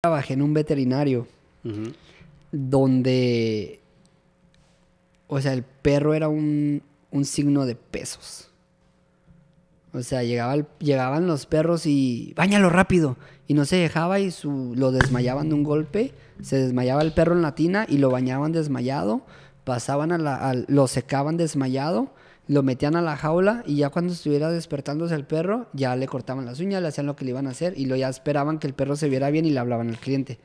trabajé en un veterinario donde, o sea, el perro era un, signo de pesos. O sea, llegaban los perros y bañalo rápido. Y no se dejaba y lo desmayaban de un golpe. Se desmayaba el perro en la tina y lo bañaban desmayado. Pasaban a la, lo secaban desmayado lo metían a la jaula y ya cuando estuviera despertándose el perro, ya le cortaban las uñas, le hacían lo que le iban a hacer y lo ya esperaban que el perro se viera bien y le hablaban al cliente.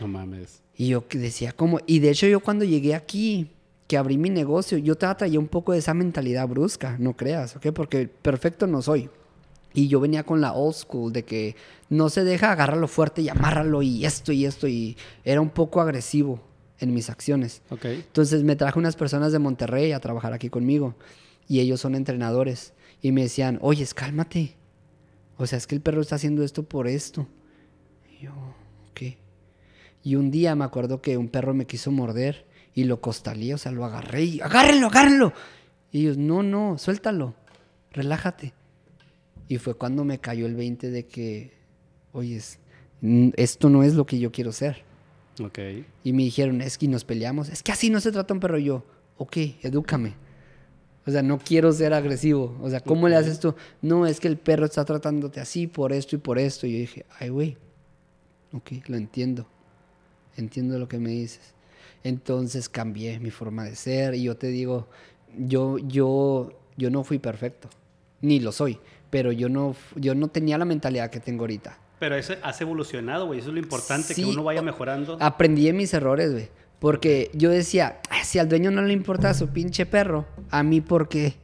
No mames. Y yo decía, ¿cómo? Y de hecho yo cuando llegué aquí, que abrí mi negocio, yo te ya un poco de esa mentalidad brusca, no creas, ¿ok? Porque perfecto no soy. Y yo venía con la old school de que no se deja, agárralo fuerte y amárralo y esto y esto. Y era un poco agresivo en mis acciones. Okay. Entonces me traje unas personas de Monterrey a trabajar aquí conmigo y ellos son entrenadores. Y me decían, oye, cálmate. O sea, es que el perro está haciendo esto por esto. Y yo, ¿qué? Y un día me acuerdo que un perro me quiso morder y lo costalí, o sea, lo agarré y agárrenlo, agárrenlo. Y ellos, no, no, suéltalo, relájate. Y fue cuando me cayó el 20 de que, oye, esto no es lo que yo quiero ser. Okay. Y me dijeron, es que nos peleamos, es que así no se trata un perro. Y yo, ok, edúcame. O sea, no quiero ser agresivo. O sea, ¿cómo le haces tú? No, es que el perro está tratándote así por esto y por esto. Y yo dije, ay, güey, ok, lo entiendo. Entiendo lo que me dices. Entonces cambié mi forma de ser y yo te digo, yo, yo, yo no fui perfecto, ni lo soy, pero yo no, yo no tenía la mentalidad que tengo ahorita. Pero eso has evolucionado, güey. Eso es lo importante, que uno vaya mejorando. Aprendí mis errores, güey. Porque yo decía, si al dueño no le importa su pinche perro, a mí porque...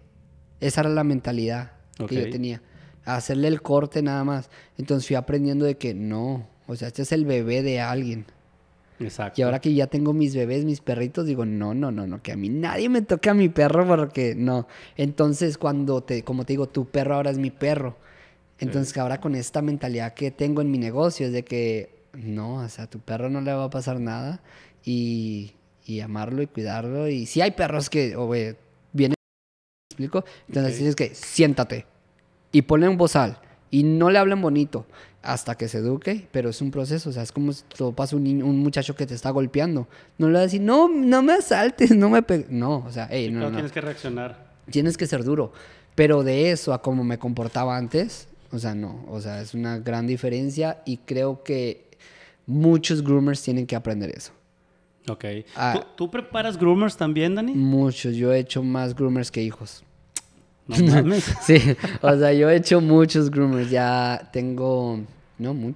Esa era la mentalidad que yo tenía. Hacerle el corte nada más. Entonces fui aprendiendo de que no, o sea, este es el bebé de alguien. Exacto. Y ahora que ya tengo mis bebés, mis perritos, digo, no, no, no, no, que a mí nadie me toque a mi perro porque no. Entonces, cuando te, como te digo, tu perro ahora es mi perro. Entonces, ahora con esta mentalidad que tengo en mi negocio es de que, no, o sea, a tu perro no le va a pasar nada y, y amarlo y cuidarlo. Y si hay perros que, oh, vienen, explico? Entonces tienes que siéntate y ponle un bozal y no le hablen bonito hasta que se eduque, pero es un proceso, o sea, es como si todo pasa un, un muchacho que te está golpeando, no le vas a decir, no, no me asaltes, no me pegues, no, o sea, no, no, tienes que reaccionar. Tienes que ser duro, pero de eso a como me comportaba antes, o sea, no, o sea, es una gran diferencia y creo que muchos groomers tienen que aprender eso. Ok. Ah. ¿Tú, preparas groomers también, Dani? Muchos. Yo he hecho más groomers que hijos. No sí. O sea, yo he hecho muchos groomers. Ya tengo. No, muchos.